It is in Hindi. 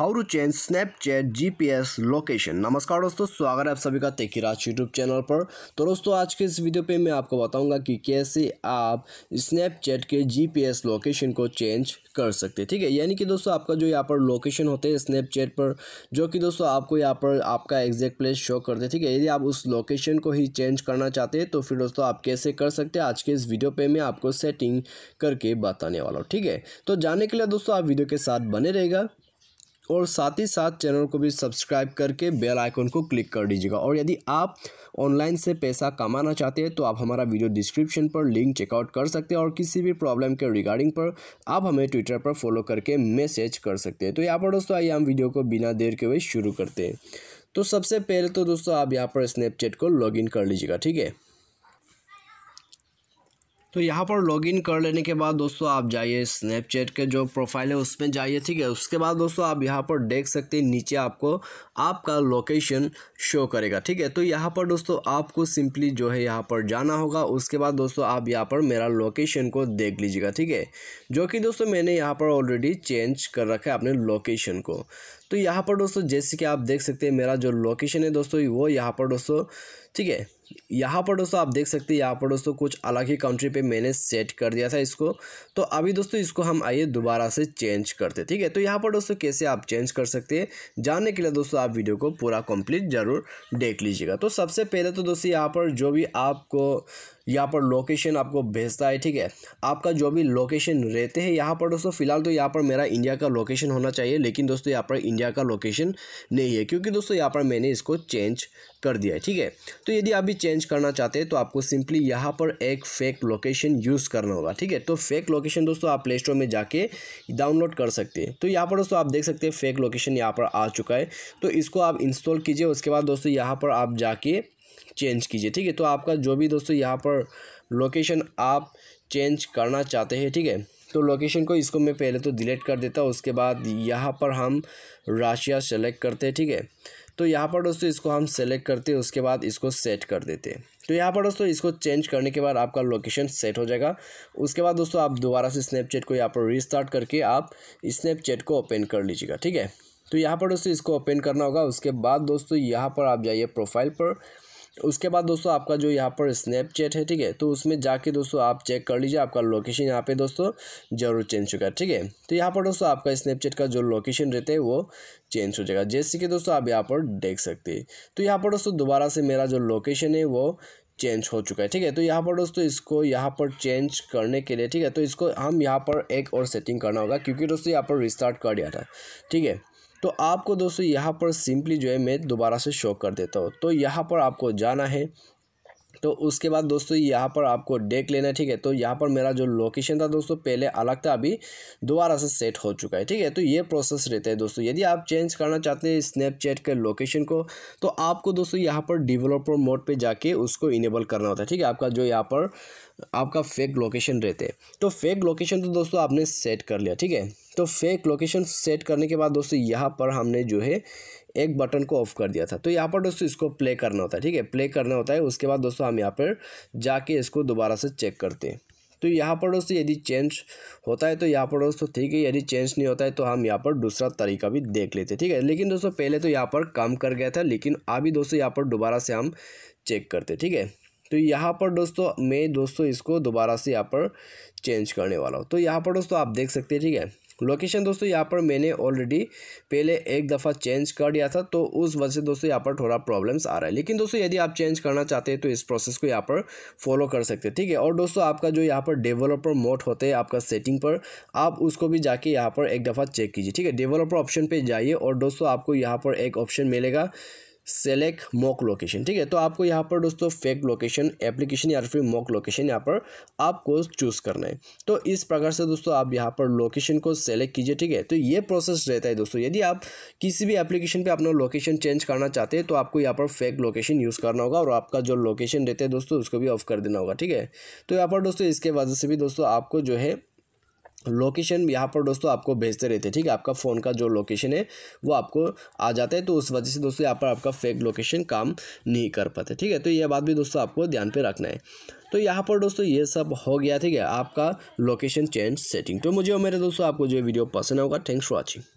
How to change Snapchat GPS location नमस्कार दोस्तों स्वागत है आप सभी का तेखी राज यूट्यूब चैनल पर तो दोस्तों आज के इस वीडियो पे मैं आपको बताऊंगा कि कैसे आप स्नैपचैट के जीपीएस लोकेशन को चेंज कर सकते हैं ठीक है यानी कि दोस्तों आपका जो यहाँ पर लोकेशन होते हैं स्नैपचैट पर जो कि दोस्तों आपको यहाँ पर आपका एग्जैक्ट प्लेस शो करते दे ठीक है यदि आप उस लोकेशन को ही चेंज करना चाहते हैं तो फिर दोस्तों आप कैसे कर सकते हैं आज के इस वीडियो पे मैं आपको सेटिंग करके बताने वाला हूँ ठीक है तो जाने के लिए दोस्तों आप वीडियो के साथ बने रहेगा और साथ ही साथ चैनल को भी सब्सक्राइब करके बेल आइकन को क्लिक कर दीजिएगा और यदि आप ऑनलाइन से पैसा कमाना चाहते हैं तो आप हमारा वीडियो डिस्क्रिप्शन पर लिंक चेकआउट कर सकते हैं और किसी भी प्रॉब्लम के रिगार्डिंग पर आप हमें ट्विटर पर फॉलो करके मैसेज कर सकते हैं तो यहाँ पर दोस्तों आइए हम वीडियो को बिना देर के हुए शुरू करते हैं तो सबसे पहले तो दोस्तों आप यहाँ पर स्नैपचैट को लॉगिन कर लीजिएगा ठीक है तो यहाँ पर लॉगिन कर लेने के बाद दोस्तों आप जाइए स्नैपचैट के जो प्रोफाइल है उसमें जाइए ठीक है उसके बाद दोस्तों आप यहाँ पर देख सकते हैं नीचे आपको आपका लोकेशन शो करेगा ठीक है तो यहाँ पर दोस्तों आपको सिंपली जो है यहाँ पर जाना होगा उसके बाद दोस्तों आप यहाँ पर मेरा लोकेशन को देख लीजिएगा ठीक है जो कि दोस्तों मैंने यहाँ पर ऑलरेडी चेंज कर रखा है अपने लोकेशन को तो यहाँ पर दोस्तों जैसे कि आप देख सकते हैं मेरा जो लोकेशन है दोस्तों वो यहाँ पर दोस्तों ठीक है यहाँ पर दोस्तों आप देख सकते हैं यहाँ पर दोस्तों कुछ अलग ही कंट्री पे मैंने सेट कर दिया था इसको तो अभी दोस्तों इसको हम आइए दोबारा से चेंज करते ठीक है तो यहाँ पर दोस्तों कैसे आप चेंज कर सकते हैं जानने के लिए दोस्तों आप वीडियो को पूरा कंप्लीट ज़रूर देख लीजिएगा तो सबसे पहले तो दोस्तों यहाँ पर जो भी आपको यहाँ पर लोकेशन आपको भेजता है ठीक है आपका जो भी लोकेशन रहते हैं यहाँ पर दोस्तों फिलहाल तो यहाँ पर मेरा इंडिया का लोकेशन होना चाहिए लेकिन दोस्तों यहाँ पर इंडिया का लोकेशन नहीं है क्योंकि दोस्तों यहाँ पर मैंने इसको चेंज कर दिया है ठीक है तो यदि आप भी चेंज करना चाहते हैं तो आपको सिंपली यहाँ पर एक फेक लोकेशन यूज़ करना होगा ठीक है तो फेक लोकेशन दोस्तों आप प्ले स्टोर में जाके डाउनलोड कर सकते हैं तो यहाँ पर दोस्तों आप देख सकते हैं फेक लोकेशन यहाँ पर आ चुका है तो इसको आप इंस्टॉल कीजिए उसके बाद दोस्तों यहाँ पर आप जाके चेंज कीजिए ठीक है तो आपका जो भी दोस्तों यहाँ पर लोकेशन आप चेंज करना चाहते हैं ठीक है थीके? तो लोकेशन को इसको मैं पहले तो डिलीट कर देता हूँ उसके बाद यहाँ पर हम राशिया सेलेक्ट करते हैं ठीक है थीके? तो यहाँ पर दोस्तों इसको हम सेलेक्ट करते हैं उसके बाद इसको सेट कर देते हैं तो यहाँ पर दोस्तों इसको चेंज करने के बाद आपका लोकेशन सेट हो जाएगा उसके बाद दोस्तों आप दोबारा से स्नैपचैट को यहाँ पर रिस्टार्ट करके आप स्नैपचैट को ओपन कर लीजिएगा ठीक है तो यहाँ पर दोस्तों इसको ओपन करना होगा उसके बाद दोस्तों यहाँ पर आप जाइए प्रोफाइल पर उसके बाद दोस्तों आपका जो यहाँ पर स्नैपचैट है ठीक है तो उसमें जाके दोस्तों आप चेक कर लीजिए आपका लोकेशन यहाँ पे दोस्तों जरूर चेंज होगा ठीक है तो यहाँ पर दोस्तों आपका स्नैपचैट का जो लोकेशन रहता है वो चेंज हो जाएगा जैसे कि दोस्तों आप यहाँ पर देख सकते हैं तो यहाँ पर दोस्तों दोबारा से मेरा जो लोकेशन है वो चेंज हो चुका है ठीक है तो यहाँ पर दोस्तों इसको यहाँ पर चेंज करने के लिए ठीक है तो इसको हम यहाँ पर एक और सेटिंग करना होगा क्योंकि दोस्तों यहाँ पर रिस्टार्ट कर दिया था ठीक है तो आपको दोस्तों यहाँ पर सिंपली जो है मैं दोबारा से शो कर देता हूँ तो यहाँ पर आपको जाना है तो उसके बाद दोस्तों यहाँ पर आपको डेक लेना है ठीक है तो यहाँ पर मेरा जो लोकेशन था दोस्तों पहले अलग था अभी दोबारा से सेट हो चुका है ठीक है तो ये प्रोसेस रहता है दोस्तों यदि आप चेंज करना चाहते हैं स्नैपचैट के लोकेशन को तो आपको दोस्तों यहाँ पर डिवलपर मोड पर जाके उसको इनेबल करना होता है ठीक है आपका जो यहाँ पर आपका फेक लोकेशन रहते हैं तो फेक लोकेशन तो दोस्तों आपने सेट कर लिया ठीक है तो फेक लोकेशन सेट करने के बाद दोस्तों यहाँ पर हमने जो है एक बटन को ऑफ कर दिया था तो यहाँ पर दोस्तों इसको प्ले करना होता है ठीक है प्ले करना होता है उसके बाद दोस्तों हम यहाँ पर जाके इसको दोबारा से चेक करते हैं तो यहाँ पर दोस्तों यदि चेंज होता है तो यहाँ पर दोस्तों ठीक है यदि चेंज नहीं होता है तो हम यहाँ पर दूसरा तरीका भी देख लेते हैं ठीक है लेकिन दोस्तों पहले तो यहाँ पर काम कर गया था लेकिन अभी दोस्तों यहाँ पर दोबारा से हम चेक करते ठीक है तो यहाँ पर दोस्तों मैं दोस्तों इसको दोबारा से यहाँ पर चेंज करने वाला हूँ तो यहाँ पर दोस्तों आप देख सकते हैं ठीक है लोकेशन दोस्तों यहाँ पर मैंने ऑलरेडी पहले एक दफ़ा चेंज कर दिया था तो उस वजह से दोस्तों यहाँ पर थोड़ा प्रॉब्लम्स आ रहा है लेकिन दोस्तों यदि आप चेंज करना चाहते हैं तो इस प्रोसेस को यहाँ पर फॉलो कर सकते हैं ठीक है और दोस्तों आपका जो यहाँ पर डेवलपर मोड होते हैं आपका सेटिंग पर आप उसको भी जाके यहाँ पर एक दफ़ा चेक कीजिए ठीक है डेवलपर ऑप्शन पर जाइए और दोस्तों आपको यहाँ पर एक ऑप्शन मिलेगा सेलेक्ट मॉक लोकेशन ठीक है तो आपको यहाँ पर दोस्तों फेक लोकेशन एप्लीकेशन या फिर मॉक लोकेशन यहाँ पर आपको चूज़ करना है तो इस प्रकार से दोस्तों आप यहाँ पर लोकेशन को सेलेक्ट कीजिए ठीक है तो ये प्रोसेस रहता है दोस्तों यदि आप किसी भी एप्लीकेशन पर अपना लोकेशन चेंज करना चाहते हैं तो आपको यहाँ पर फेक लोकेशन यूज़ करना होगा और आपका जो लोकेशन रहता है दोस्तों उसको भी ऑफ कर देना होगा ठीक है तो यहाँ पर दोस्तों इसके वजह से भी दोस्तों आपको जो है लोकेशन यहाँ पर दोस्तों आपको भेजते रहते हैं ठीक है आपका फ़ोन का जो लोकेशन है वो आपको आ जाता है तो उस वजह से दोस्तों यहाँ पर आपका फेक लोकेशन काम नहीं कर पाते ठीक है तो ये बात भी दोस्तों आपको ध्यान पे रखना है तो यहाँ पर दोस्तों ये सब हो गया ठीक है आपका लोकेशन चेंज सेटिंग तो मुझे और मेरे दोस्तों आपको जो वीडियो पसंद होगा थैंक्स फॉर वॉचिंग